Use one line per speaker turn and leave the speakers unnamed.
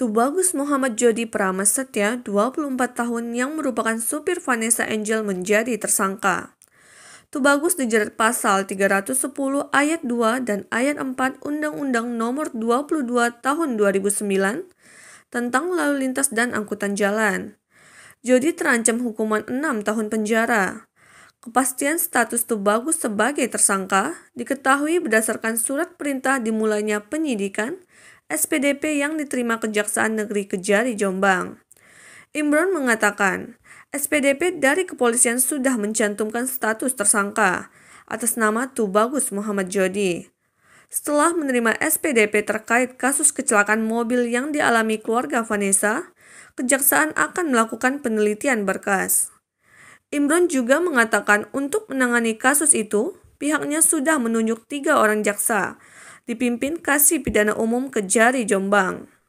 Tubagus Muhammad Jody Pramasetya, 24 tahun yang merupakan supir Vanessa Angel menjadi tersangka. Tubagus dijerat pasal 310 ayat 2 dan ayat 4 Undang-Undang Nomor 22 Tahun 2009 tentang lalu lintas dan angkutan jalan. Jody terancam hukuman 6 tahun penjara. Kepastian status Tubagus sebagai tersangka diketahui berdasarkan surat perintah dimulainya penyidikan SPDP yang diterima Kejaksaan Negeri Kejari Jombang. Imron mengatakan, SPDP dari kepolisian sudah mencantumkan status tersangka atas nama Tubagus Muhammad Jodi. Setelah menerima SPDP terkait kasus kecelakaan mobil yang dialami keluarga Vanessa, kejaksaan akan melakukan penelitian berkas. Imron juga mengatakan untuk menangani kasus itu, pihaknya sudah menunjuk tiga orang jaksa, dipimpin Kasih Pidana Umum Kejari Jombang.